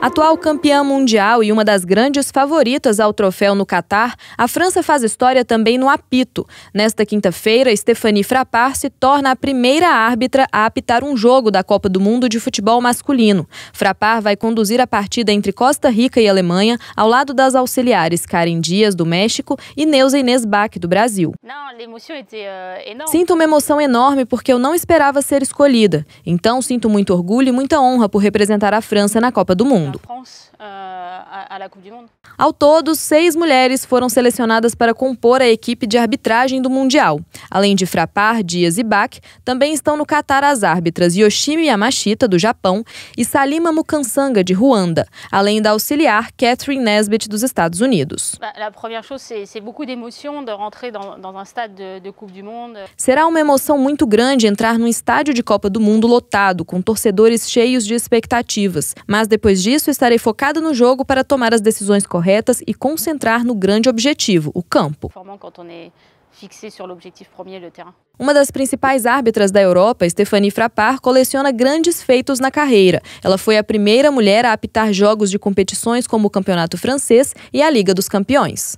Atual campeã mundial e uma das grandes favoritas ao troféu no Catar, a França faz história também no apito. Nesta quinta-feira, Stephanie Frappard se torna a primeira árbitra a apitar um jogo da Copa do Mundo de futebol masculino. Frappard vai conduzir a partida entre Costa Rica e Alemanha, ao lado das auxiliares Karen Dias, do México, e Neuza Inês Bach, do Brasil. É eh, sinto uma emoção enorme porque eu não esperava ser escolhida. Então, sinto muito orgulho e muita honra por representar a França na Copa do Mundo. France Ao todo, seis mulheres foram selecionadas para compor a equipe de arbitragem do Mundial. Além de Frapar, Dias e Bach, também estão no Catar as árbitras Yoshimi Yamashita, do Japão, e Salima Mukansanga, de Ruanda, além da auxiliar Catherine Nesbitt, dos Estados Unidos. Será uma emoção muito grande entrar num estádio de Copa do Mundo lotado, com torcedores cheios de expectativas. Mas depois disso, estarei focada no jogo para tomar tomar as decisões corretas e concentrar no grande objetivo, o campo. Uma das principais árbitras da Europa, Stephanie Frappard, coleciona grandes feitos na carreira. Ela foi a primeira mulher a apitar jogos de competições como o Campeonato Francês e a Liga dos Campeões.